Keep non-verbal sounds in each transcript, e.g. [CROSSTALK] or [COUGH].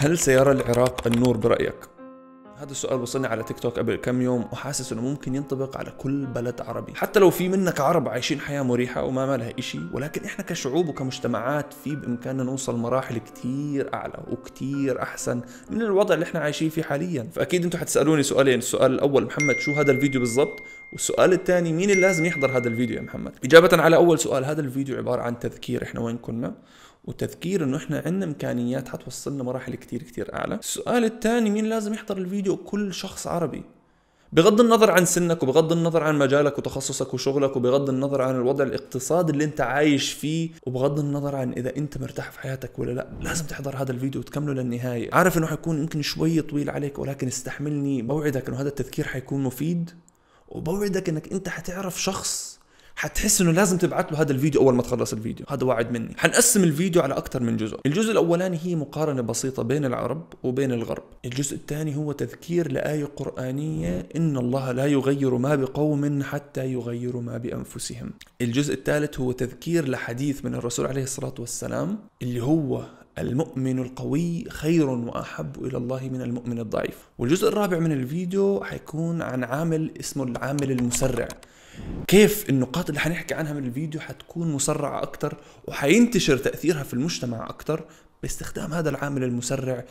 هل سيرى العراق النور برأيك؟ هذا السؤال وصلني على تيك توك قبل كم يوم وحاسس انه ممكن ينطبق على كل بلد عربي، حتى لو في منك عرب عايشين حياه مريحه وما مالها إشي، ولكن احنا كشعوب وكمجتمعات في بامكاننا نوصل مراحل كتير اعلى وكتير احسن من الوضع اللي احنا عايشين فيه حاليا، فاكيد انتم حتسالوني سؤالين، السؤال الاول محمد شو هذا الفيديو بالضبط؟ والسؤال الثاني مين اللي لازم يحضر هذا الفيديو يا محمد؟ اجابه على اول سؤال هذا الفيديو عباره عن تذكير احنا وين كنا وتذكير انه احنا عندنا امكانيات حتوصلنا مراحل كتير كتير اعلى السؤال الثاني مين لازم يحضر الفيديو كل شخص عربي بغض النظر عن سنك وبغض النظر عن مجالك وتخصصك وشغلك وبغض النظر عن الوضع الاقتصادي اللي انت عايش فيه وبغض النظر عن اذا انت مرتاح في حياتك ولا لا لازم تحضر هذا الفيديو وتكمله للنهايه عارف انه حيكون يمكن شوي طويل عليك ولكن استحملني بوعدك انه هذا التذكير حيكون مفيد وبوعدك انك انت حتعرف شخص حتحس انه لازم تبعث له هذا الفيديو اول ما تخلص الفيديو هذا وعد مني حنقسم الفيديو على اكثر من جزء الجزء الاولاني هي مقارنه بسيطه بين العرب وبين الغرب الجزء الثاني هو تذكير لايه قرانيه ان الله لا يغير ما بقوم حتى يغيروا ما بانفسهم الجزء الثالث هو تذكير لحديث من الرسول عليه الصلاه والسلام اللي هو المؤمن القوي خير واحب الى الله من المؤمن الضعيف والجزء الرابع من الفيديو حيكون عن عامل اسمه العامل المسرع كيف النقاط اللي حنحكي عنها من الفيديو حتكون مسرعة أكتر وحينتشر تأثيرها في المجتمع أكتر باستخدام هذا العامل المسرع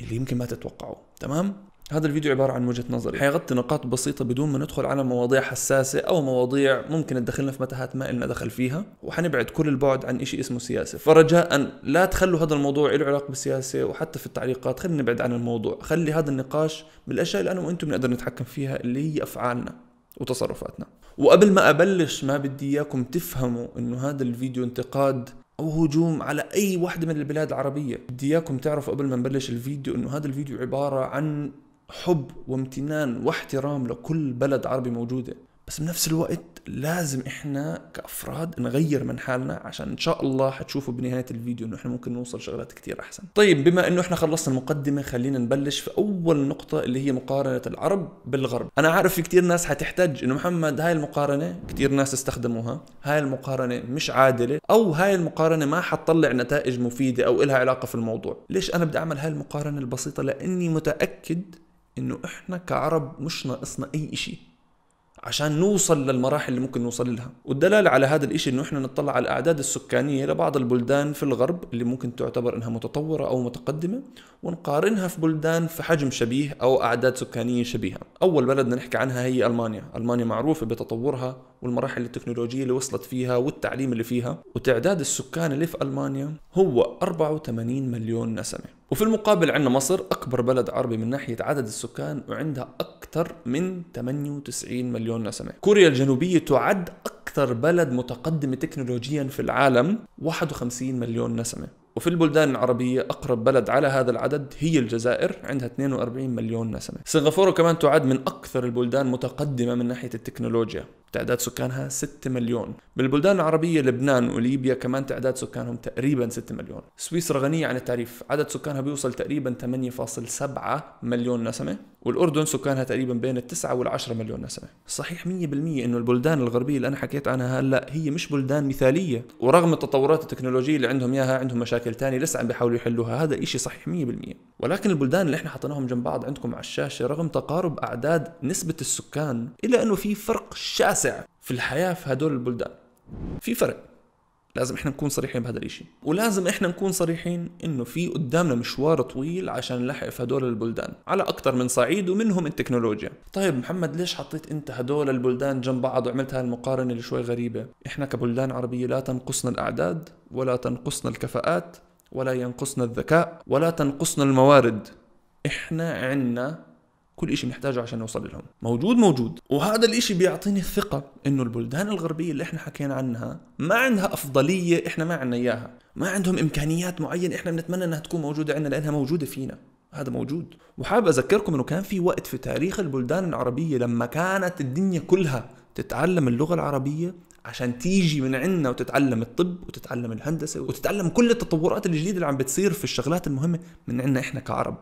اللي يمكن ما تتوقعه تمام؟ هذا الفيديو عبارة عن وجهة نظري حيغطي نقاط بسيطة بدون ما ندخل على مواضيع حساسة أو مواضيع ممكن تدخلنا في متاهات ما إلنا دخل فيها وحنبعد كل البعد عن إشي اسمه سياسة فرجاء لا تخلوا هذا الموضوع له علاقة بالسياسة وحتى في التعليقات خلينا نبعد عن الموضوع خلي هذا النقاش بالأشياء اللي أنا وأنتم بنقدر نتحكم فيها اللي هي أفعالنا وتصرفاتنا وقبل ما ابلش ما بدي اياكم تفهموا انه هذا الفيديو انتقاد او هجوم على اي وحده من البلاد العربيه بدي اياكم تعرفوا قبل ما نبلش الفيديو انه هذا الفيديو عباره عن حب وامتنان واحترام لكل بلد عربي موجوده بس بنفس الوقت لازم احنا كافراد نغير من حالنا عشان ان شاء الله حتشوفوا بنهايه الفيديو انه احنا ممكن نوصل شغلات كثير احسن. طيب بما انه احنا خلصنا المقدمه خلينا نبلش في اول نقطه اللي هي مقارنه العرب بالغرب. انا عارف في كثير ناس حتحتج انه محمد هاي المقارنه كثير ناس استخدموها، هاي المقارنه مش عادله او هاي المقارنه ما حتطلع نتائج مفيده او إلها علاقه في الموضوع. ليش انا بدي اعمل هاي المقارنه البسيطه لاني متاكد انه احنا كعرب مش ناقصنا اي شيء عشان نوصل للمراحل اللي ممكن نوصل لها والدلالة على هذا الإشي إنه إحنا نطلع على الأعداد السكانية لبعض البلدان في الغرب اللي ممكن تعتبر إنها متطورة أو متقدمة ونقارنها في بلدان في حجم شبيه أو أعداد سكانية شبيهة أول بلد نحكي عنها هي ألمانيا ألمانيا معروفة بتطورها والمراحل التكنولوجية اللي وصلت فيها والتعليم اللي فيها وتعداد السكان اللي في ألمانيا هو 84 مليون نسمة وفي المقابل عندنا مصر أكبر بلد عربي من ناحية عدد السكان وعندها أكثر من 98 مليون نسمة كوريا الجنوبية تعد أكثر بلد متقدم تكنولوجيا في العالم 51 مليون نسمة وفي البلدان العربية أقرب بلد على هذا العدد هي الجزائر عندها 42 مليون نسمة سنغافورة كمان تعد من أكثر البلدان متقدمة من ناحية التكنولوجيا تعداد سكانها 6 مليون بالبلدان العربية لبنان وليبيا كمان تعداد سكانهم تقريبا 6 مليون سويسرا غنية عن التعريف عدد سكانها بيوصل تقريبا 8.7 مليون نسمة والاردن سكانها تقريبا بين التسعة 10 مليون نسمة صحيح 100% انه البلدان الغربية اللي انا حكيت عنها هلا هي مش بلدان مثالية ورغم التطورات التكنولوجية اللي عندهم اياها عندهم مشاكل تانية لسه عم بيحاولوا يحلوها هذا شيء صحيح 100% ولكن البلدان اللي احنا حطيناهم جنب بعض عندكم على الشاشة رغم تقارب اعداد نسبة السكان الا انه في فرق شاسع في الحياة في هدول البلدان في فرق لازم احنا نكون صريحين بهذا الاشي ولازم احنا نكون صريحين انه في قدامنا مشوار طويل عشان نلحق في هدول البلدان على اكثر من صعيد ومنهم التكنولوجيا طيب محمد ليش حطيت انت هدول البلدان جنب بعض وعملت هالمقارنه اللي شوي غريبه احنا كبلدان عربيه لا تنقصنا الاعداد ولا تنقصنا الكفاءات ولا ينقصنا الذكاء ولا تنقصنا الموارد احنا عنا كل شيء بنحتاجه عشان نوصل لهم موجود موجود وهذا الشيء بيعطيني الثقه انه البلدان الغربيه اللي احنا حكينا عنها ما عندها افضليه احنا ما عندنا اياها ما عندهم امكانيات معينه احنا بنتمنى انها تكون موجوده عندنا لانها موجوده فينا هذا موجود وحابب اذكركم انه كان في وقت في تاريخ البلدان العربيه لما كانت الدنيا كلها تتعلم اللغه العربيه عشان تيجي من عندنا وتتعلم الطب وتتعلم الهندسه وتتعلم كل التطورات الجديده اللي عم بتصير في الشغلات المهمه من عندنا احنا كعرب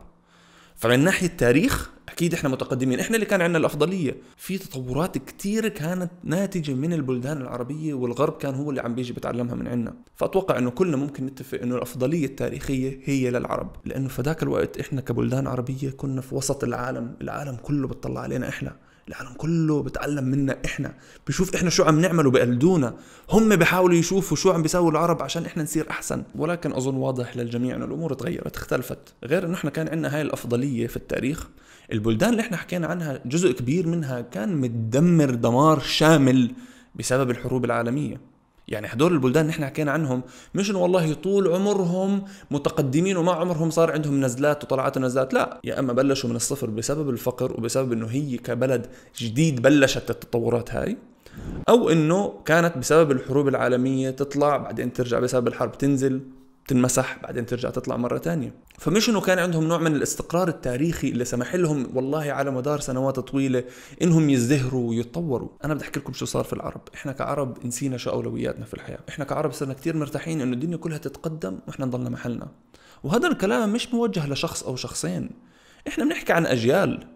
فمن ناحيه تاريخ اكيد احنا متقدمين احنا اللي كان عندنا الافضليه في تطورات كثير كانت ناتجه من البلدان العربيه والغرب كان هو اللي عم بيجي بتعلمها من عندنا فاتوقع انه كلنا ممكن نتفق انه الافضليه التاريخيه هي للعرب لانه في ذاك الوقت احنا كبلدان عربيه كنا في وسط العالم العالم كله بتطلع علينا احنا العالم كله بتعلم منا احنا بشوف احنا شو عم نعمل وبقلدونا هم بحاولوا يشوفوا شو عم بيساووا العرب عشان احنا نصير احسن ولكن اظن واضح للجميع انه الامور تغيرت اختلفت غير انه احنا كان عندنا هاي الافضليه في التاريخ البلدان اللي احنا حكينا عنها جزء كبير منها كان متدمر دمار شامل بسبب الحروب العالميه يعني هدول البلدان اللي احنا حكينا عنهم مش انه والله طول عمرهم متقدمين وما عمرهم صار عندهم نزلات وطلعات ونزلات لا يا اما بلشوا من الصفر بسبب الفقر وبسبب انه هي كبلد جديد بلشت التطورات هاي او انه كانت بسبب الحروب العالميه تطلع بعدين ترجع بسبب الحرب تنزل تنمسح بعدين ترجع تطلع مرة تانية فمش انه كان عندهم نوع من الاستقرار التاريخي اللي سمح لهم والله على مدار سنوات طويلة انهم يزدهروا ويتطوروا انا بدي احكي لكم شو صار في العرب احنا كعرب نسينا شو اولوياتنا في الحياة احنا كعرب صرنا كتير مرتاحين انه الدنيا كلها تتقدم واحنا نضلنا محلنا وهذا الكلام مش موجه لشخص او شخصين احنا بنحكي عن اجيال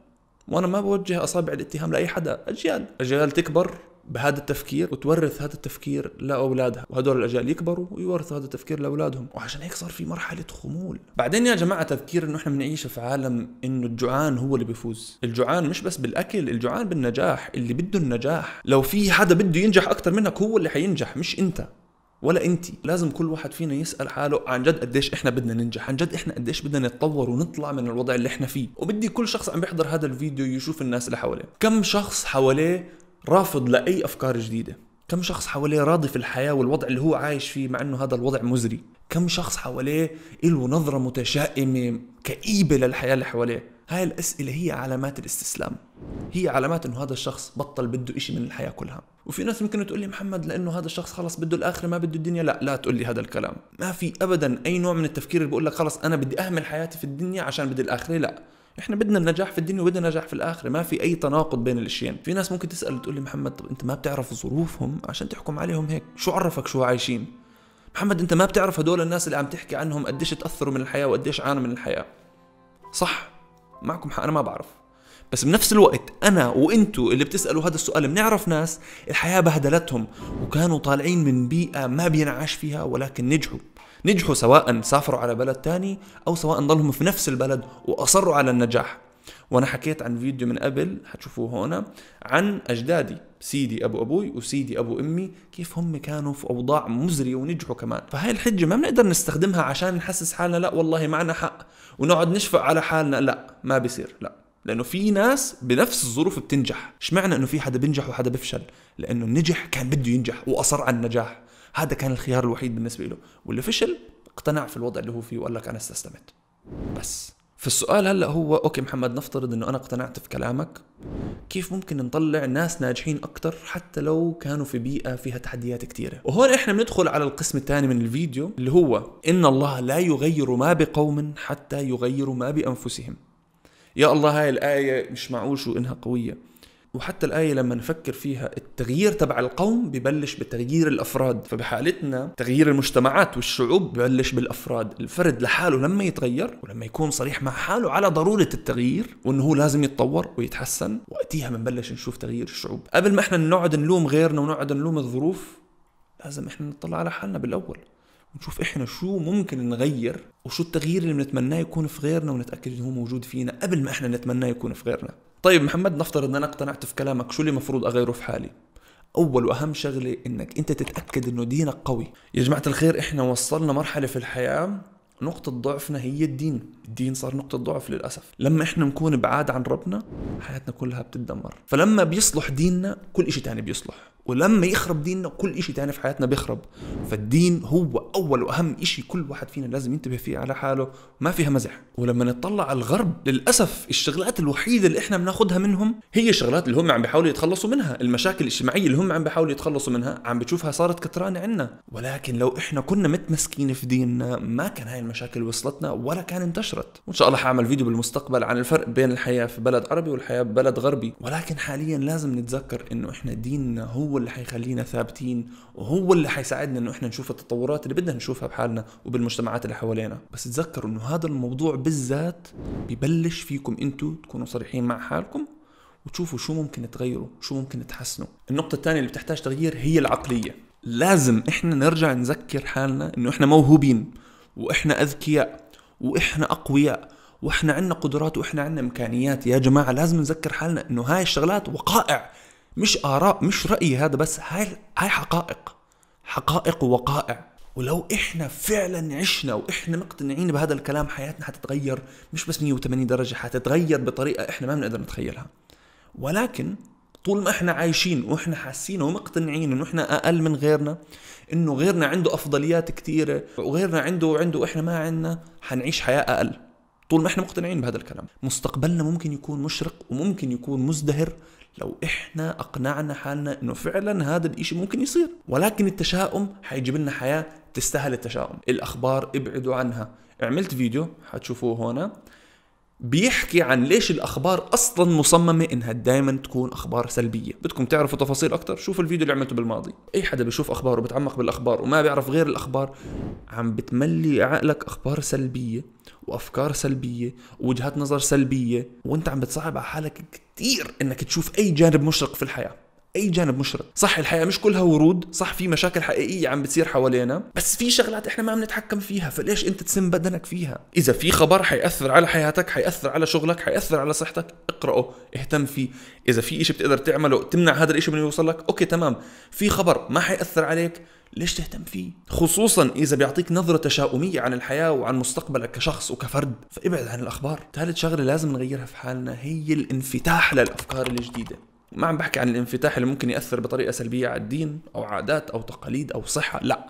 وانا ما بوجه اصابع الاتهام لاي حدا اجيال اجيال تكبر بهذا التفكير وتورث هذا التفكير لاولادها وهدول الاجيال يكبروا ويورثوا هذا التفكير لاولادهم وعشان هيك صار في مرحله خمول بعدين يا جماعه تذكير انه احنا بنعيش في عالم انه الجوعان هو اللي بيفوز الجوعان مش بس بالاكل الجوعان بالنجاح اللي بده النجاح لو في حدا بده ينجح اكثر منك هو اللي حينجح مش انت ولا انت لازم كل واحد فينا يسال حاله عن جد قديش احنا بدنا ننجح عن جد احنا قديش بدنا نتطور ونطلع من الوضع اللي احنا فيه وبدي كل شخص عم بيحضر هذا الفيديو يشوف الناس اللي حواليه كم شخص حواليه رافض لاي افكار جديده كم شخص حواليه راضي في الحياة والوضع اللي هو عايش فيه مع انه هذا الوضع مزري كم شخص حواليه له نظرة متشائمة كئيبة للحياة اللي حواليه هاي الأسئلة هي علامات الاستسلام هي علامات انه هذا الشخص بطل بده إشي من الحياة كلها وفي ناس ممكن تقول لي محمد لانه هذا الشخص خلص بده الاخره ما بده الدنيا لا لا تقول لي هذا الكلام ما في ابدا اي نوع من التفكير اللي بقول لك خلص انا بدي اهمل حياتي في الدنيا عشان بدي الاخره لا احنا بدنا النجاح في الدنيا وبدنا النجاح في الاخره ما في اي تناقض بين الاشيين في ناس ممكن تسال تقول لي محمد طب انت ما بتعرف ظروفهم عشان تحكم عليهم هيك شو عرفك شو عايشين محمد انت ما بتعرف هدول الناس اللي عم تحكي عنهم قديش تاثروا من الحياه وقديش عانوا من الحياه صح معكم حق انا ما بعرف بس بنفس الوقت انا وانتو اللي بتسالوا هذا السؤال بنعرف ناس الحياه بهدلتهم وكانوا طالعين من بيئه ما بينعاش فيها ولكن نجحوا نجحوا سواء سافروا على بلد تاني او سواء ضلهم في نفس البلد واصروا على النجاح وانا حكيت عن فيديو من قبل حتشوفوه هنا عن اجدادي سيدي ابو ابوي وسيدي ابو امي كيف هم كانوا في اوضاع مزريه ونجحوا كمان فهاي الحجه ما بنقدر نستخدمها عشان نحسس حالنا لا والله معنا حق ونقعد نشفق على حالنا لا ما بيصير لا لانه في ناس بنفس الظروف بتنجح اشمعنى انه في حدا بينجح وحدا بفشل لانه نجح كان بده ينجح واصر على النجاح هذا كان الخيار الوحيد بالنسبه له واللي فشل اقتنع في الوضع اللي هو فيه وقال لك انا استسلمت بس فالسؤال هلا هو اوكي محمد نفترض انه انا اقتنعت في كلامك كيف ممكن نطلع ناس ناجحين اكثر حتى لو كانوا في بيئه فيها تحديات كثيره وهون احنا بندخل على القسم الثاني من الفيديو اللي هو ان الله لا يغير ما بقوم حتى يغيروا ما بانفسهم يا الله هاي الايه مش معقول شو انها قويه وحتى الآية لما نفكر فيها التغيير تبع القوم ببلش بتغيير الأفراد فبحالتنا تغيير المجتمعات والشعوب ببلش بالأفراد الفرد لحاله لما يتغير ولما يكون صريح مع حاله على ضرورة التغيير وأنه هو لازم يتطور ويتحسن وقتيها بنبلش نشوف تغيير الشعوب قبل ما احنا نقعد نلوم غيرنا ونقعد نلوم الظروف لازم احنا نطلع على حالنا بالأول ونشوف احنا شو ممكن نغير وشو التغيير اللي بنتمناه يكون في غيرنا ونتاكد انه هو موجود فينا قبل ما احنا نتمناه يكون في غيرنا طيب محمد نفترض ان انا اقتنعت في كلامك شو اللي المفروض اغيره في حالي اول واهم شغله انك انت تتاكد انه دينك قوي يا جماعه الخير احنا وصلنا مرحله في الحياه نقطة ضعفنا هي الدين الدين صار نقطة ضعف للأسف لما إحنا نكون بعاد عن ربنا حياتنا كلها بتتدمر فلما بيصلح ديننا كل إشي تاني بيصلح ولما يخرب ديننا كل إشي تاني في حياتنا بيخرب فالدين هو أول وأهم إشي كل واحد فينا لازم ينتبه فيه على حاله ما فيها مزح ولما نطلع على الغرب للأسف الشغلات الوحيدة اللي إحنا بناخدها منهم هي الشغلات اللي هم عم بيحاولوا يتخلصوا منها المشاكل الاجتماعية اللي هم عم بيحاولوا يتخلصوا منها عم بتشوفها صارت كترانة عنا ولكن لو إحنا كنا متمسكين في ديننا ما كان هاي المشاكل مشاكل وصلتنا ولا كان انتشرت وان شاء الله حاعمل فيديو بالمستقبل عن الفرق بين الحياه في بلد عربي والحياه ببلد غربي ولكن حاليا لازم نتذكر انه احنا ديننا هو اللي حيخلينا ثابتين وهو اللي حيساعدنا انه احنا نشوف التطورات اللي بدنا نشوفها بحالنا وبالمجتمعات اللي حوالينا بس تذكروا انه هذا الموضوع بالذات ببلش فيكم انتم تكونوا صريحين مع حالكم وتشوفوا شو ممكن تغيروا شو ممكن تحسنوا النقطة الثانية اللي بتحتاج تغيير هي العقلية لازم احنا نرجع نذكر حالنا انه احنا موهوبين واحنا اذكياء واحنا اقوياء واحنا عندنا قدرات واحنا عندنا امكانيات يا جماعه لازم نذكر حالنا انه هاي الشغلات وقائع مش اراء مش رايي هذا بس هاي هاي حقائق حقائق ووقائع ولو احنا فعلا عشنا واحنا مقتنعين بهذا الكلام حياتنا حتتغير مش بس 180 درجه حتتغير بطريقه احنا ما بنقدر نتخيلها ولكن طول ما احنا عايشين واحنا حاسين ومقتنعين انه احنا اقل من غيرنا انه غيرنا عنده افضليات كثيره وغيرنا عنده عنده احنا ما عندنا حنعيش حياه اقل طول ما احنا مقتنعين بهذا الكلام مستقبلنا ممكن يكون مشرق وممكن يكون مزدهر لو احنا اقنعنا حالنا انه فعلا هذا الاشي ممكن يصير ولكن التشاؤم حيجيب لنا حياه تستاهل التشاؤم الاخبار ابعدوا عنها عملت فيديو حتشوفوه هنا بيحكي عن ليش الاخبار اصلا مصممه انها دائما تكون اخبار سلبيه بدكم تعرفوا تفاصيل اكثر شوفوا الفيديو اللي عملته بالماضي اي حدا بيشوف اخبار وبتعمق بالاخبار وما بيعرف غير الاخبار عم بتملي عقلك اخبار سلبيه وافكار سلبيه ووجهات نظر سلبيه وانت عم بتصعب على حالك كثير انك تشوف اي جانب مشرق في الحياه اي جانب مشرق صح الحياه مش كلها ورود صح في مشاكل حقيقيه عم بتصير حوالينا بس في شغلات احنا ما عم نتحكم فيها فليش انت تسم بدنك فيها اذا في خبر حياثر على حياتك حياثر على شغلك حياثر على صحتك اقراه اهتم فيه اذا في شيء بتقدر تعمله تمنع هذا الشيء من يوصل لك اوكي تمام في خبر ما حياثر عليك ليش تهتم فيه؟ خصوصا اذا بيعطيك نظره تشاؤميه عن الحياه وعن مستقبلك كشخص وكفرد، فابعد عن الاخبار. ثالث شغله لازم نغيرها في حالنا هي الانفتاح للافكار الجديده. ما عم بحكي عن الانفتاح اللي ممكن ياثر بطريقه سلبيه على الدين او عادات او تقاليد او صحه لا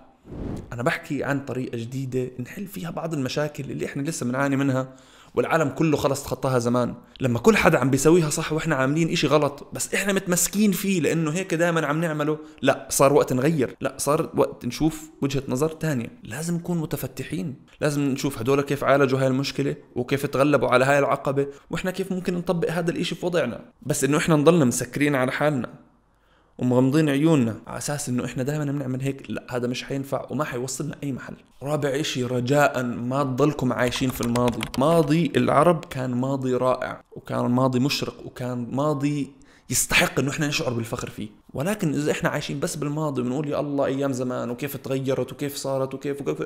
انا بحكي عن طريقه جديده نحل فيها بعض المشاكل اللي احنا لسه بنعاني منها والعالم كله خلص تخطاها زمان لما كل حدا عم بيسويها صح واحنا عاملين إشي غلط بس احنا متمسكين فيه لانه هيك دائما عم نعمله لا صار وقت نغير لا صار وقت نشوف وجهة نظر تانية لازم نكون متفتحين لازم نشوف هدول كيف عالجوا هاي المشكلة وكيف تغلبوا على هاي العقبة واحنا كيف ممكن نطبق هذا الإشي في وضعنا بس انه احنا نضلنا مسكرين على حالنا ومغمضين عيوننا على اساس انه احنا دائما بنعمل هيك لا هذا مش حينفع وما حيوصلنا اي محل رابع شيء رجاء ما تضلكم عايشين في الماضي ماضي العرب كان ماضي رائع وكان ماضي مشرق وكان ماضي يستحق انه احنا نشعر بالفخر فيه ولكن اذا احنا عايشين بس بالماضي بنقول يا الله ايام زمان وكيف تغيرت وكيف صارت وكيف وكيف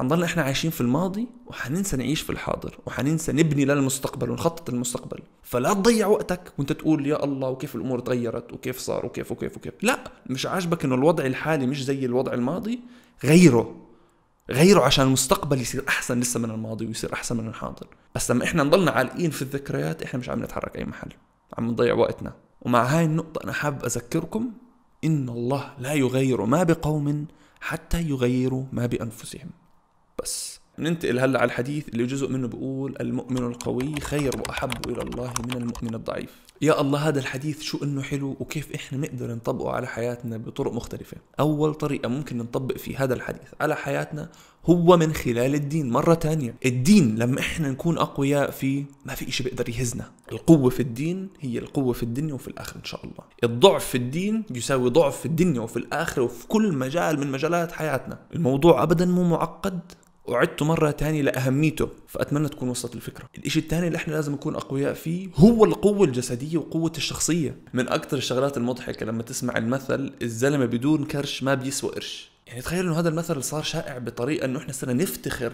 هنضل احنا عايشين في الماضي وحننسى نعيش في الحاضر وحننسى نبني للمستقبل ونخطط للمستقبل فلا تضيع وقتك وانت تقول يا الله وكيف الامور تغيرت وكيف صار وكيف وكيف وكيف لا مش عاجبك انه الوضع الحالي مش زي الوضع الماضي غيره غيره عشان المستقبل يصير احسن لسه من الماضي ويصير احسن من الحاضر بس لما احنا نضلنا عالقين في الذكريات احنا مش عم نتحرك اي محل عم نضيع وقتنا ومع هاي النقطة أنا حابب أذكركم إن الله لا يغير ما بقوم حتى يغيروا ما بأنفسهم بس ننتقل هلا على الحديث اللي جزء منه بيقول المؤمن القوي خير واحب الى الله من المؤمن الضعيف يا الله هذا الحديث شو انه حلو وكيف احنا نقدر نطبقه على حياتنا بطرق مختلفه اول طريقه ممكن نطبق في هذا الحديث على حياتنا هو من خلال الدين مرة تانية الدين لما إحنا نكون أقوياء فيه ما في إشي بيقدر يهزنا القوة في الدين هي القوة في الدنيا وفي الآخرة إن شاء الله الضعف في الدين يساوي ضعف في الدنيا وفي الآخرة وفي كل مجال من مجالات حياتنا الموضوع أبدا مو معقد وعدت مرة تانية لأهميته فأتمنى تكون وصلت الفكرة الإشي الثاني اللي إحنا لازم نكون أقوياء فيه هو القوة الجسدية وقوة الشخصية من أكثر الشغلات المضحكة لما تسمع المثل الزلمة بدون كرش ما بيسوى قرش يعني تخيل انه هذا المثل صار شائع بطريقه انه احنا صرنا نفتخر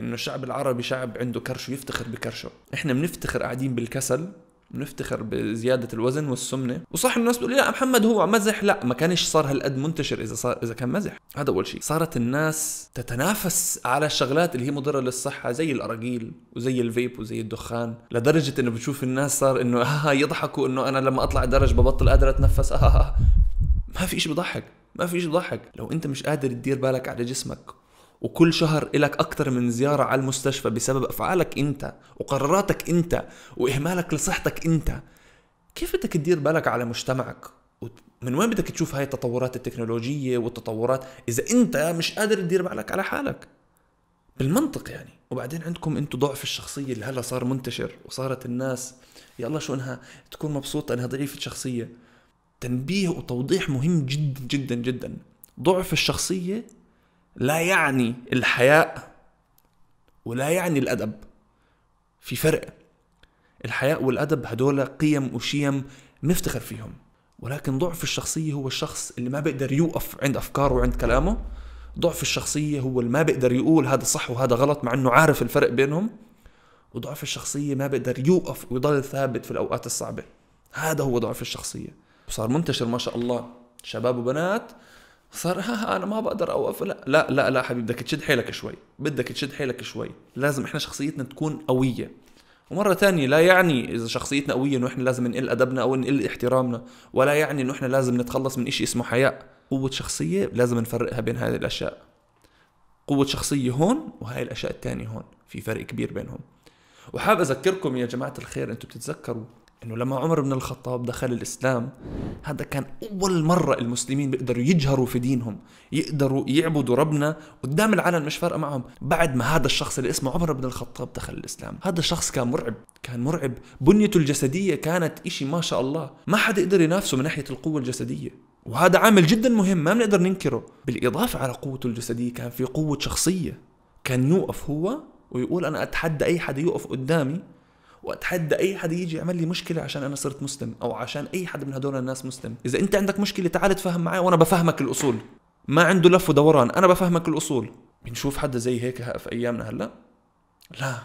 انه الشعب العربي شعب عنده كرش ويفتخر بكرشه احنا بنفتخر قاعدين بالكسل بنفتخر بزياده الوزن والسمنه وصح الناس بتقول لا محمد هو مزح لا ما كانش صار هالقد منتشر اذا صار اذا كان مزح هذا اول شيء صارت الناس تتنافس على الشغلات اللي هي مضره للصحه زي الاراجيل وزي الفيب وزي الدخان لدرجه انه بتشوف الناس صار انه [LAUGHS] آه يضحكوا انه انا لما اطلع درج ببطل قادر اتنفس آه, آه،, آه. ما في شيء بضحك ما في شيء بضحك لو انت مش قادر تدير بالك على جسمك وكل شهر إلك أكثر من زيارة على المستشفى بسبب أفعالك أنت وقراراتك أنت وإهمالك لصحتك أنت كيف بدك تدير بالك على مجتمعك من وين بدك تشوف هاي التطورات التكنولوجية والتطورات إذا أنت مش قادر تدير بالك على حالك بالمنطق يعني وبعدين عندكم انتم ضعف الشخصية اللي هلا صار منتشر وصارت الناس يا الله شو انها تكون مبسوطة انها ضعيفة شخصية تنبيه وتوضيح مهم جدا جدا جدا ضعف الشخصية لا يعني الحياء ولا يعني الادب في فرق الحياء والادب هدول قيم وشيم نفتخر فيهم ولكن ضعف الشخصيه هو الشخص اللي ما بيقدر يوقف عند افكاره وعند كلامه ضعف الشخصيه هو اللي ما بيقدر يقول هذا صح وهذا غلط مع انه عارف الفرق بينهم وضعف الشخصيه ما بيقدر يوقف ويضل ثابت في الاوقات الصعبه هذا هو ضعف الشخصيه وصار منتشر ما شاء الله شباب وبنات صار ها ها انا ما بقدر اوقف لا لا لا, لا حبيبي بدك تشد حيلك شوي بدك تشد حيلك شوي لازم احنا شخصيتنا تكون قويه ومرة ثانية لا يعني إذا شخصيتنا قوية إنه إحنا لازم نقل أدبنا أو نقل احترامنا، ولا يعني إنه إحنا لازم نتخلص من إشي اسمه حياء، قوة شخصية لازم نفرقها بين هذه الأشياء. قوة شخصية هون وهاي الأشياء الثانية هون، في فرق كبير بينهم. وحاب أذكركم يا جماعة الخير أنتم بتتذكروا انه لما عمر بن الخطاب دخل الاسلام هذا كان اول مره المسلمين بيقدروا يجهروا في دينهم يقدروا يعبدوا ربنا قدام العلن مش فارقه معهم بعد ما هذا الشخص اللي اسمه عمر بن الخطاب دخل الاسلام هذا الشخص كان مرعب كان مرعب بنيته الجسديه كانت إشي ما شاء الله ما حدا يقدر ينافسه من ناحيه القوه الجسديه وهذا عامل جدا مهم ما بنقدر ننكره بالاضافه على قوته الجسديه كان في قوه شخصيه كان يوقف هو ويقول انا اتحدى اي حدا يوقف قدامي واتحدى اي حدا يجي يعمل لي مشكله عشان انا صرت مسلم او عشان اي حدا من هدول الناس مسلم اذا انت عندك مشكله تعال تفهم معي وانا بفهمك الاصول ما عنده لف ودوران انا بفهمك الاصول بنشوف حدا زي هيك في ايامنا هلا لا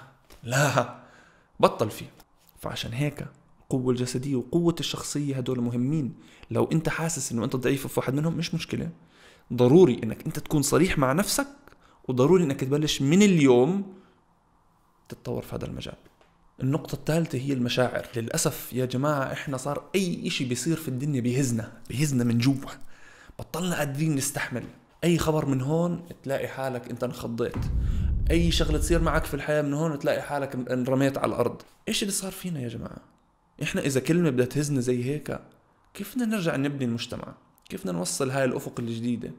لا بطل فيه فعشان هيك القوة الجسدية وقوة الشخصية هدول مهمين لو انت حاسس انه انت ضعيف في واحد منهم مش مشكلة ضروري انك انت تكون صريح مع نفسك وضروري انك تبلش من اليوم تتطور في هذا المجال النقطة الثالثة هي المشاعر للأسف يا جماعة إحنا صار أي إشي بيصير في الدنيا بيهزنا بيهزنا من جوا بطلنا قادرين نستحمل أي خبر من هون تلاقي حالك أنت انخضيت أي شغلة تصير معك في الحياة من هون تلاقي حالك انرميت على الأرض إيش اللي صار فينا يا جماعة إحنا إذا كلمة بدها تهزنا زي هيك كيف بدنا نرجع نبني المجتمع كيف بدنا نوصل هاي الأفق الجديدة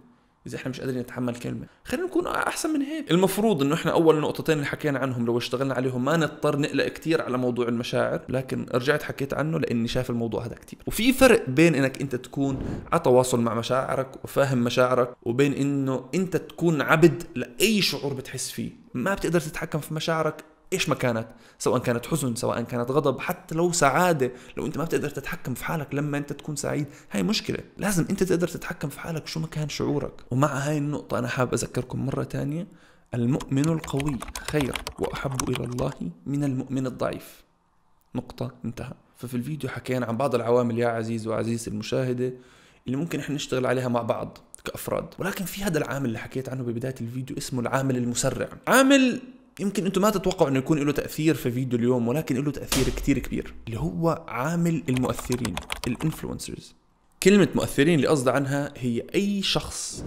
اذا احنا مش قادرين نتحمل كلمه خلينا نكون احسن من هيك المفروض انه احنا اول نقطتين اللي حكينا عنهم لو اشتغلنا عليهم ما نضطر نقلق كثير على موضوع المشاعر لكن رجعت حكيت عنه لاني شايف الموضوع هذا كثير وفي فرق بين انك انت تكون على تواصل مع مشاعرك وفاهم مشاعرك وبين انه انت تكون عبد لاي شعور بتحس فيه ما بتقدر تتحكم في مشاعرك ايش ما كانت سواء كانت حزن سواء كانت غضب حتى لو سعاده لو انت ما بتقدر تتحكم في حالك لما انت تكون سعيد هاي مشكله لازم انت تقدر تتحكم في حالك شو ما كان شعورك ومع هاي النقطه انا حابب اذكركم مره ثانيه المؤمن القوي خير واحب الى الله من المؤمن الضعيف نقطه انتهى ففي الفيديو حكينا عن بعض العوامل يا عزيز وعزيز المشاهده اللي ممكن احنا نشتغل عليها مع بعض كافراد ولكن في هذا العامل اللي حكيت عنه ببدايه الفيديو اسمه العامل المسرع عامل يمكن انتم ما تتوقعوا انه يكون له تاثير في فيديو اليوم ولكن له تاثير كثير كبير اللي هو عامل المؤثرين الانفلونسرز كلمة مؤثرين اللي قصدي عنها هي أي شخص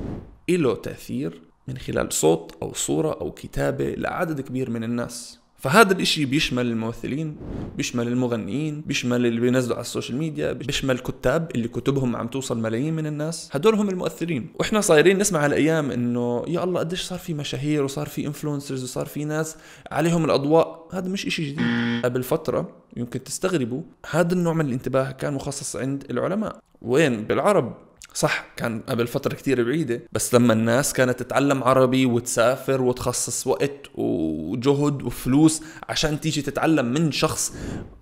له تأثير من خلال صوت أو صورة أو كتابة لعدد كبير من الناس فهذا الاشي بيشمل الممثلين بيشمل المغنيين بيشمل اللي بينزلوا على السوشيال ميديا بيشمل الكتاب اللي كتبهم عم توصل ملايين من الناس هدول هم المؤثرين واحنا صايرين نسمع هالايام انه يا الله قديش صار في مشاهير وصار في انفلونسرز وصار في ناس عليهم الاضواء هذا مش اشي جديد قبل فتره يمكن تستغربوا هذا النوع من الانتباه كان مخصص عند العلماء وين بالعرب صح كان قبل فترة كتير بعيدة بس لما الناس كانت تتعلم عربي وتسافر وتخصص وقت وجهد وفلوس عشان تيجي تتعلم من شخص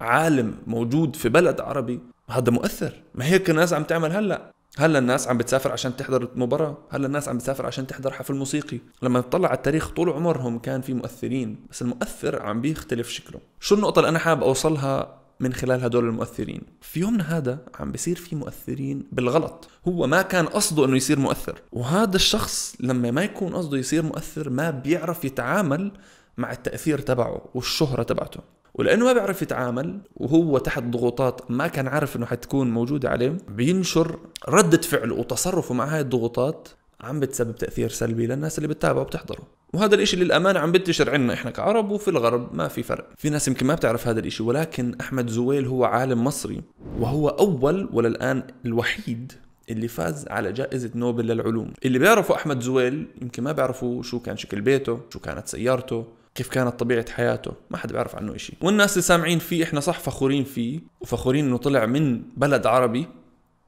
عالم موجود في بلد عربي هذا مؤثر ما هيك الناس عم تعمل هلأ هلا الناس عم بتسافر عشان تحضر مباراة، هلا الناس عم بتسافر عشان تحضر حفل موسيقي، لما نطلع على التاريخ طول عمرهم كان في مؤثرين، بس المؤثر عم بيختلف شكله. شو النقطة اللي أنا حابب أوصلها من خلال هدول المؤثرين في يومنا هذا عم بيصير في مؤثرين بالغلط هو ما كان قصده انه يصير مؤثر وهذا الشخص لما ما يكون قصده يصير مؤثر ما بيعرف يتعامل مع التأثير تبعه والشهرة تبعته ولانه ما بيعرف يتعامل وهو تحت ضغوطات ما كان عارف انه حتكون موجوده عليه بينشر رده فعله وتصرفه مع هاي الضغوطات عم بتسبب تاثير سلبي للناس اللي بتتابعه وبتحضره وهذا الاشي للامانه عم بنتشر عنا احنا كعرب وفي الغرب ما في فرق في ناس يمكن ما بتعرف هذا الاشي ولكن احمد زويل هو عالم مصري وهو اول وللان الوحيد اللي فاز على جائزة نوبل للعلوم اللي بيعرفوا أحمد زويل يمكن ما بيعرفوا شو كان شكل بيته شو كانت سيارته كيف كانت طبيعة حياته ما حدا بيعرف عنه إشي والناس اللي سامعين فيه إحنا صح فخورين فيه وفخورين إنه طلع من بلد عربي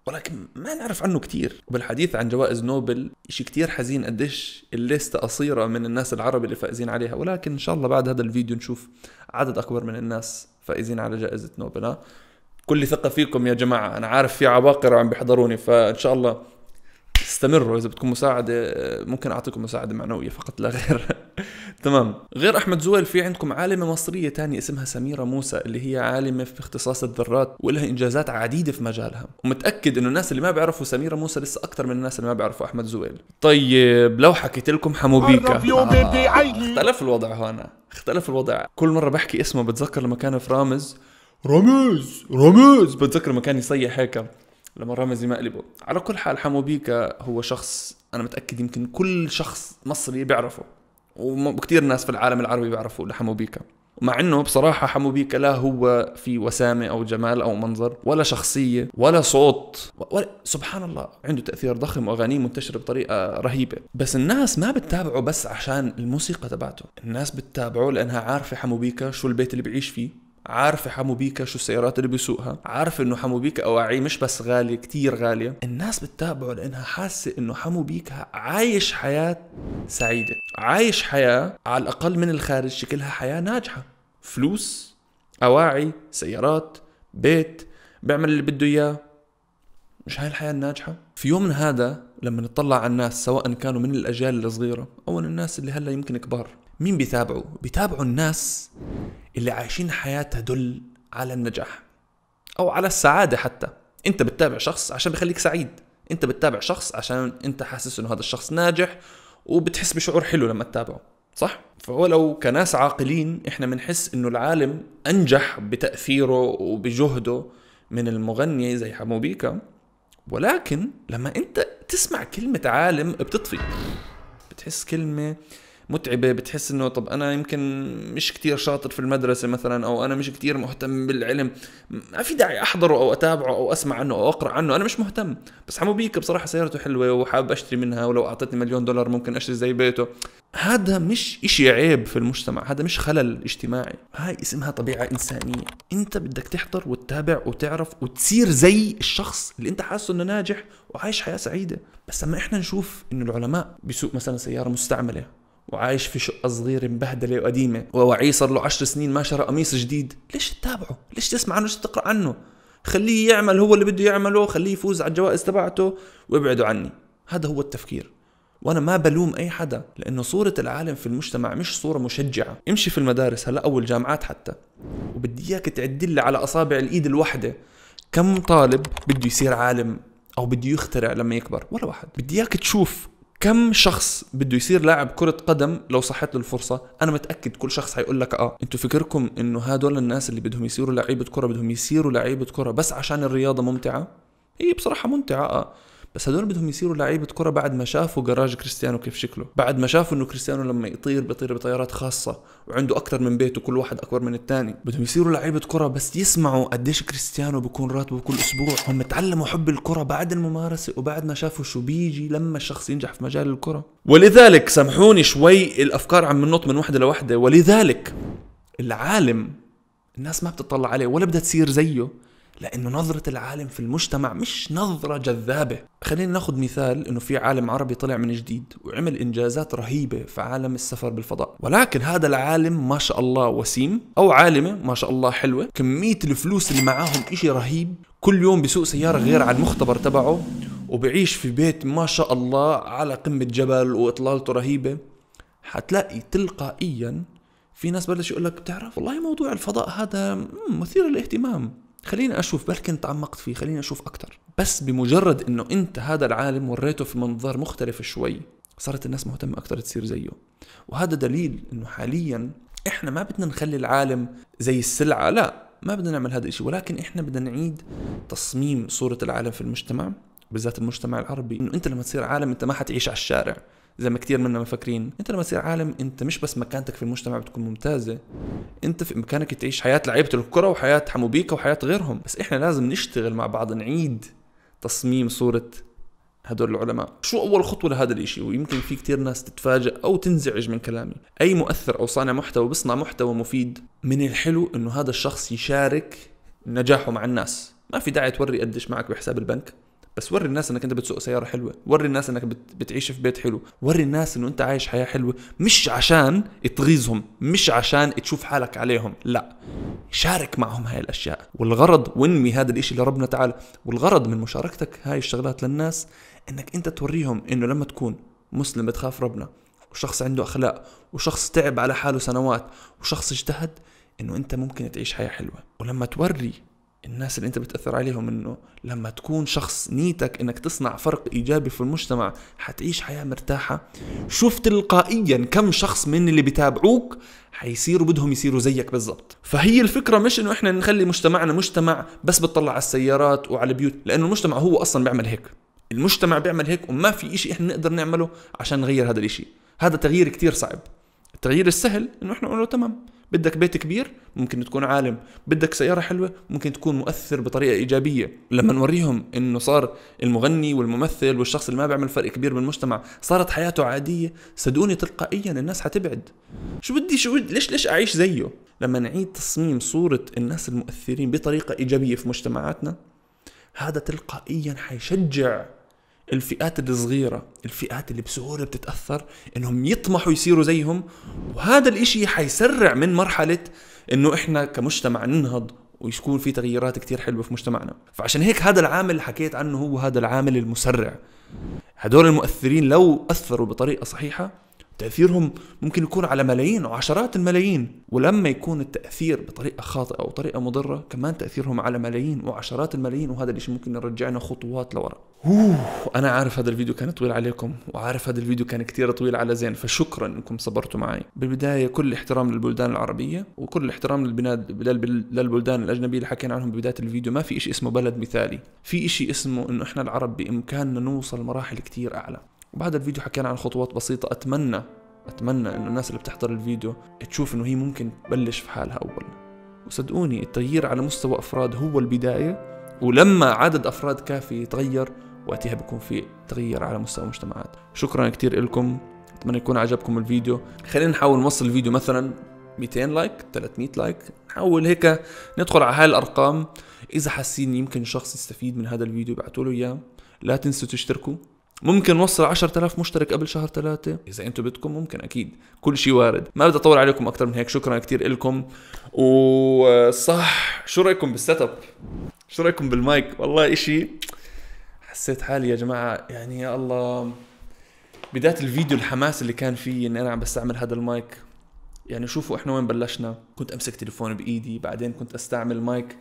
ولكن ما نعرف عنه كثير وبالحديث عن جوائز نوبل شيء كثير حزين قديش الليستة قصيرة من الناس العرب اللي فائزين عليها ولكن إن شاء الله بعد هذا الفيديو نشوف عدد أكبر من الناس فائزين على جائزة نوبل كل ثقة فيكم يا جماعة أنا عارف في عباقرة عم بيحضروني فإن شاء الله استمروا اذا بدكم مساعده ممكن اعطيكم مساعده معنويه فقط لا غير [LAUGHS] تمام غير احمد زويل في عندكم عالمه مصريه تانية اسمها سميره موسى اللي هي عالمه في اختصاص الذرات ولها انجازات عديده في مجالها ومتاكد انه الناس اللي ما بيعرفوا سميره موسى لسه اكثر من الناس اللي ما بيعرفوا احمد زويل طيب لو حكيت لكم حموبيكا آه اختلف الوضع هون اختلف الوضع كل مره بحكي اسمه بتذكر لما كان في رامز رامز رامز بتذكر لما كان يصيح هيك لما رمزي مقلبه على كل حال حمو بيكا هو شخص انا متاكد يمكن كل شخص مصري بيعرفه وكثير ناس في العالم العربي بيعرفوا لحمو بيكا مع انه بصراحة حمو بيكا لا هو في وسامة او جمال او منظر ولا شخصية ولا صوت ولا سبحان الله عنده تأثير ضخم واغانيه منتشرة بطريقة رهيبة بس الناس ما بتتابعه بس عشان الموسيقى تبعته الناس بتتابعه لانها عارفة حمو بيكا شو البيت اللي بعيش فيه عارفه حموبيكا شو السيارات اللي بيسوقها عارفه انه حموبيكا اواعي مش بس غاليه كتير غاليه الناس بتتابعه لانها حاسه انه حموبيكا عايش حياه سعيده عايش حياه على الاقل من الخارج شكلها حياه ناجحه فلوس اواعي سيارات بيت بيعمل اللي بده اياه مش هاي الحياه الناجحه في يوم من هذا لما نطلع على الناس سواء كانوا من الاجيال الصغيره او من الناس اللي هلا يمكن كبار مين بيتابعوا بيتابعوا الناس اللي عايشين حياة تدل على النجاح أو على السعادة حتى أنت بتتابع شخص عشان بخليك سعيد أنت بتتابع شخص عشان أنت حاسس إنه هذا الشخص ناجح وبتحس بشعور حلو لما تتابعه صح؟ فولو كناس عاقلين احنا بنحس انه العالم انجح بتاثيره وبجهده من المغنيه زي حموبيكا ولكن لما انت تسمع كلمه عالم بتطفي بتحس كلمه متعبه بتحس انه طب انا يمكن مش كتير شاطر في المدرسه مثلا او انا مش كتير مهتم بالعلم ما في داعي احضره او اتابعه او اسمع عنه او اقرا عنه انا مش مهتم بس حمو بيك بصراحه سيارته حلوه وحابب اشتري منها ولو اعطتني مليون دولار ممكن اشتري زي بيته هذا مش إشي عيب في المجتمع هذا مش خلل اجتماعي هاي اسمها طبيعة إنسانية أنت بدك تحضر وتتابع وتعرف وتصير زي الشخص اللي أنت حاسه أنه ناجح وعايش حياة سعيدة بس لما إحنا نشوف أنه العلماء بيسوق مثلا سيارة مستعملة وعايش في شقه صغيره مبهدله وقديمه ووعي صار له 10 سنين ما شرى قميص جديد ليش تتابعه ليش تسمع عنه ليش تقرا عنه خليه يعمل هو اللي بده يعمله خليه يفوز على الجوائز تبعته وابعدوا عني هذا هو التفكير وانا ما بلوم اي حدا لانه صوره العالم في المجتمع مش صوره مشجعه امشي في المدارس هلا او الجامعات حتى وبدي اياك تعدل على اصابع الايد الواحده كم طالب بده يصير عالم او بده يخترع لما يكبر ولا واحد بدي اياك تشوف كم شخص بده يصير لاعب كرة قدم لو صحت له الفرصة؟ أنا متأكد كل شخص حيقول لك آه، أنتوا فكركم إنه هدول الناس اللي بدهم يصيروا لعيبة كرة بدهم يصيروا لعيبة كرة بس عشان الرياضة ممتعة؟ هي بصراحة ممتعة آه، بس هدول بدهم يصيروا لعيبه كره بعد ما شافوا جراج كريستيانو كيف شكله بعد ما شافوا انه كريستيانو لما يطير بيطير بطيارات خاصه وعنده اكثر من بيت وكل واحد اكبر من الثاني بدهم يصيروا لعيبه كره بس يسمعوا قديش كريستيانو بيكون راتبه كل اسبوع هم تعلموا حب الكره بعد الممارسه وبعد ما شافوا شو بيجي لما الشخص ينجح في مجال الكره ولذلك سامحوني شوي الافكار عم بنط من وحده لوحده ولذلك العالم الناس ما بتطلع عليه ولا بدها تصير زيه لانه نظره العالم في المجتمع مش نظره جذابه خلينا ناخذ مثال انه في عالم عربي طلع من جديد وعمل انجازات رهيبه في عالم السفر بالفضاء ولكن هذا العالم ما شاء الله وسيم او عالمه ما شاء الله حلوه كميه الفلوس اللي معاهم إشي رهيب كل يوم بسوق سياره غير عن المختبر تبعه وبعيش في بيت ما شاء الله على قمه جبل واطلالته رهيبه حتلاقي تلقائيا في ناس بلش يقول لك بتعرف والله موضوع الفضاء هذا مثير للاهتمام خليني اشوف بلكن تعمقت فيه خليني اشوف اكثر بس بمجرد انه انت هذا العالم وريته في منظر مختلف شوي صارت الناس مهتمه اكثر تصير زيه وهذا دليل انه حاليا احنا ما بدنا نخلي العالم زي السلعه لا ما بدنا نعمل هذا الشيء ولكن احنا بدنا نعيد تصميم صوره العالم في المجتمع بالذات المجتمع العربي انه انت لما تصير عالم انت ما حتعيش على الشارع زي ما كثير منا مفكرين انت لما تصير عالم انت مش بس مكانتك في المجتمع بتكون ممتازه انت في امكانك تعيش حياه لعيبه الكره وحياه حموبيكا وحياه غيرهم بس احنا لازم نشتغل مع بعض نعيد تصميم صوره هدول العلماء شو أول خطوة لهذا الإشي ويمكن في كثير ناس تتفاجئ أو تنزعج من كلامي أي مؤثر أو صانع محتوى بصنع محتوى مفيد من الحلو إنه هذا الشخص يشارك نجاحه مع الناس ما في داعي توري قديش معك بحساب البنك بس وري الناس انك انت بتسوق سياره حلوه وري الناس انك بت... بتعيش في بيت حلو وري الناس انه انت عايش حياه حلوه مش عشان تغيظهم مش عشان تشوف حالك عليهم لا شارك معهم هاي الاشياء والغرض وانمي هذا الاشي لربنا تعالى والغرض من مشاركتك هاي الشغلات للناس انك انت توريهم انه لما تكون مسلم بتخاف ربنا وشخص عنده اخلاق وشخص تعب على حاله سنوات وشخص اجتهد انه انت ممكن تعيش حياه حلوه ولما توري الناس اللي انت بتاثر عليهم انه لما تكون شخص نيتك انك تصنع فرق ايجابي في المجتمع حتعيش حياه مرتاحه شوف تلقائيا كم شخص من اللي بتابعوك حيصيروا بدهم يصيروا زيك بالضبط فهي الفكره مش انه احنا نخلي مجتمعنا مجتمع بس بتطلع على السيارات وعلى البيوت لانه المجتمع هو اصلا بيعمل هيك المجتمع بيعمل هيك وما في إشي احنا نقدر نعمله عشان نغير هذا الإشي هذا تغيير كتير صعب التغيير السهل انه احنا نقول تمام بدك بيت كبير ممكن تكون عالم بدك سيارة حلوة ممكن تكون مؤثر بطريقة إيجابية لما نوريهم إنه صار المغني والممثل والشخص اللي ما بيعمل فرق كبير بالمجتمع صارت حياته عادية صدقوني تلقائيا الناس حتبعد شو بدي شو بدي ليش ليش أعيش زيه لما نعيد تصميم صورة الناس المؤثرين بطريقة إيجابية في مجتمعاتنا هذا تلقائيا حيشجع الفئات الصغيره الفئات اللي بسهوله بتتاثر انهم يطمحوا يصيروا زيهم وهذا الاشي حيسرع من مرحله انه احنا كمجتمع ننهض ويكون في تغييرات كتير حلوه في مجتمعنا فعشان هيك هذا العامل اللي حكيت عنه هو هذا العامل المسرع هدول المؤثرين لو اثروا بطريقه صحيحه تأثيرهم ممكن يكون على ملايين وعشرات الملايين ولما يكون التأثير بطريقة خاطئة أو طريقة مضرة كمان تأثيرهم على ملايين وعشرات الملايين وهذا الشيء ممكن يرجعنا خطوات لورا أوه أنا عارف هذا الفيديو كان طويل عليكم وعارف هذا الفيديو كان كتير طويل على زين فشكرا إنكم صبرتوا معي بالبداية كل احترام للبلدان العربية وكل احترام للبلدان الأجنبية اللي حكينا عنهم ببداية الفيديو ما في إشي اسمه بلد مثالي في إشي اسمه إنه إحنا العرب بإمكاننا نوصل مراحل كتير أعلى وبعد الفيديو حكينا عن خطوات بسيطة أتمنى أتمنى إنه الناس اللي بتحضر الفيديو تشوف إنه هي ممكن تبلش في حالها أول وصدقوني التغيير على مستوى أفراد هو البداية ولما عدد أفراد كافي يتغير وقتها بكون في تغيير على مستوى المجتمعات شكرا كثير لكم اتمنى يكون عجبكم الفيديو خلينا نحاول نوصل الفيديو مثلا 200 لايك 300 لايك نحاول هيك ندخل على هاي الارقام اذا حاسين يمكن شخص يستفيد من هذا الفيديو ابعتوا له اياه لا تنسوا تشتركوا ممكن نوصل 10000 مشترك قبل شهر ثلاثة اذا انتم بدكم ممكن اكيد كل شيء وارد ما بدي اطول عليكم اكثر من هيك شكرا كثير لكم وصح شو رايكم بالست اب شو رايكم بالمايك والله إشي حسيت حالي يا جماعه يعني يا الله بدايه الفيديو الحماس اللي كان فيه اني انا عم بستعمل هذا المايك يعني شوفوا احنا وين بلشنا كنت امسك تليفون بايدي بعدين كنت استعمل مايك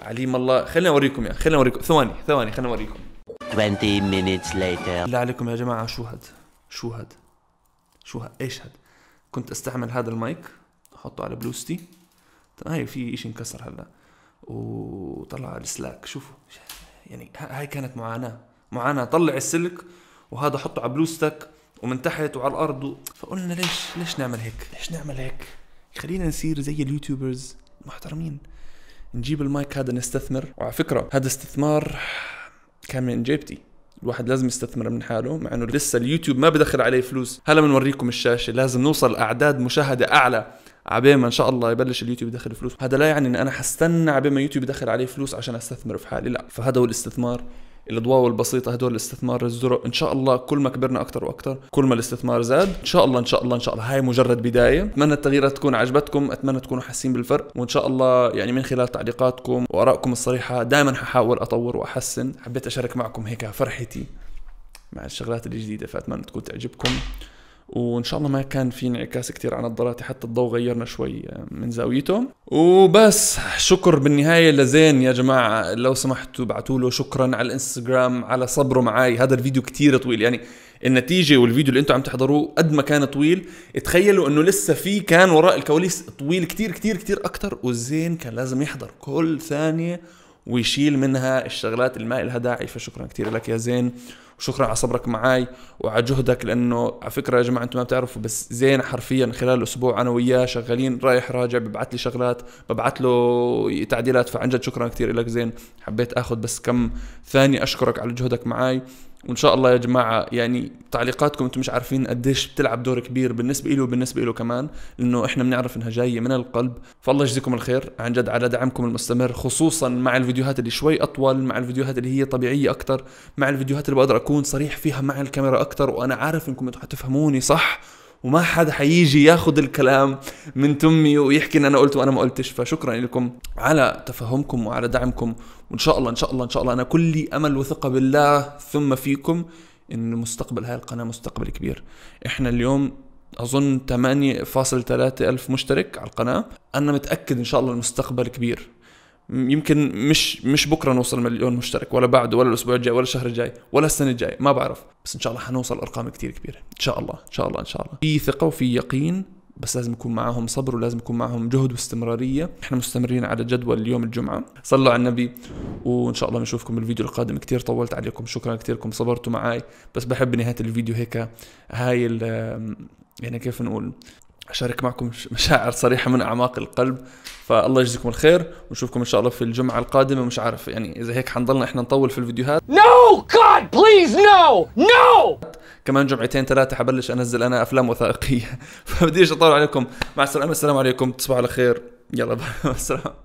عليم الله خليني اوريكم يا يعني. خليني اوريكم ثواني ثواني خليني اوريكم 20 minutes later بالله عليكم يا جماعة شو هاد شو هاد شو هاد ايش هاد كنت استعمل هذا المايك احطه على بلوستي طيب، هاي في شيء انكسر هلا وطلع السلاك شوفوا يعني هاي كانت معاناة معاناة طلع السلك وهذا حطه على بلوستك ومن تحت وعلى الارض فقلنا ليش ليش نعمل هيك ليش نعمل هيك خلينا نصير زي اليوتيوبرز المحترمين نجيب المايك هذا نستثمر وعلى فكرة هذا استثمار كان من جيبتي الواحد لازم يستثمر من حاله مع انه لسه اليوتيوب ما بدخل عليه فلوس هلا بنوريكم الشاشه لازم نوصل اعداد مشاهده اعلى عبين ما ان شاء الله يبلش اليوتيوب يدخل فلوس هذا لا يعني ان انا حستنى عبين ما يوتيوب يدخل عليه فلوس عشان استثمر في حالي لا فهذا هو الاستثمار الاضواء البسيطه هدول الاستثمار الزرق ان شاء الله كل ما كبرنا اكثر واكثر كل ما الاستثمار زاد ان شاء الله ان شاء الله ان شاء الله هاي مجرد بدايه اتمنى التغييرات تكون عجبتكم اتمنى تكونوا حاسين بالفرق وان شاء الله يعني من خلال تعليقاتكم وارائكم الصريحه دائما ححاول اطور واحسن حبيت اشارك معكم هيك فرحتي مع الشغلات الجديده فاتمنى تكون تعجبكم وان شاء الله ما كان في انعكاس كثير على نظاراتي حتى الضوء غيرنا شوي من زاويته وبس شكر بالنهايه لزين يا جماعه لو سمحتوا ابعتوا له شكرا على الانستغرام على صبره معي هذا الفيديو كثير طويل يعني النتيجه والفيديو اللي انتم عم تحضروه قد ما كان طويل تخيلوا انه لسه في كان وراء الكواليس طويل كثير كثير كثير اكثر والزين كان لازم يحضر كل ثانيه ويشيل منها الشغلات اللي ما لها داعي فشكرا كثير لك يا زين وشكرا على صبرك معي وعلى جهدك لانه على فكره يا جماعه انتم ما بتعرفوا بس زين حرفيا خلال اسبوع انا وياه شغالين رايح راجع ببعث لي شغلات ببعث له تعديلات فعن جد شكرا كثير لك زين حبيت اخذ بس كم ثانيه اشكرك على جهدك معي وان شاء الله يا جماعه يعني تعليقاتكم انتم مش عارفين قديش بتلعب دور كبير بالنسبه له وبالنسبه له كمان لانه احنا بنعرف انها جايه من القلب فالله يجزيكم الخير عن جد على دعمكم المستمر خصوصا مع الفيديوهات اللي شوي اطول مع الفيديوهات اللي هي طبيعيه اكثر مع الفيديوهات اللي بقدر اكون صريح فيها مع الكاميرا اكثر وانا عارف انكم انتم حتفهموني صح وما حدا حيجي ياخذ الكلام من تمي ويحكي ان انا قلت وانا ما قلتش فشكرا لكم على تفهمكم وعلى دعمكم وان شاء الله ان شاء الله ان شاء الله انا كلي امل وثقه بالله ثم فيكم ان مستقبل هاي القناه مستقبل كبير احنا اليوم اظن 8.3 الف مشترك على القناه انا متاكد ان شاء الله المستقبل كبير يمكن مش مش بكره نوصل مليون مشترك ولا بعده ولا الاسبوع الجاي ولا الشهر الجاي ولا السنه الجايه ما بعرف بس ان شاء الله حنوصل ارقام كثير كبيره ان شاء الله ان شاء الله ان شاء الله في ثقه وفي يقين بس لازم يكون معاهم صبر ولازم يكون معاهم جهد واستمرارية احنا مستمرين على جدول اليوم الجمعة صلوا على النبي وان شاء الله بنشوفكم بالفيديو القادم كتير طولت عليكم شكرا لكم صبرتوا معي بس بحب نهاية الفيديو هيك هاي يعني كيف نقول اشارك معكم مشاعر صريحه من اعماق القلب فالله يجزيكم الخير ونشوفكم ان شاء الله في الجمعه القادمه مش عارف يعني اذا هيك حنضلنا احنا نطول في الفيديوهات نو جاد بليز نو نو كمان جمعتين ثلاثه حبلش انزل انا افلام وثائقيه [LAUGHS] فبديش اطول عليكم مع السلامه السلام عليكم تصبحوا على خير يلا [LAUGHS] مع السلامه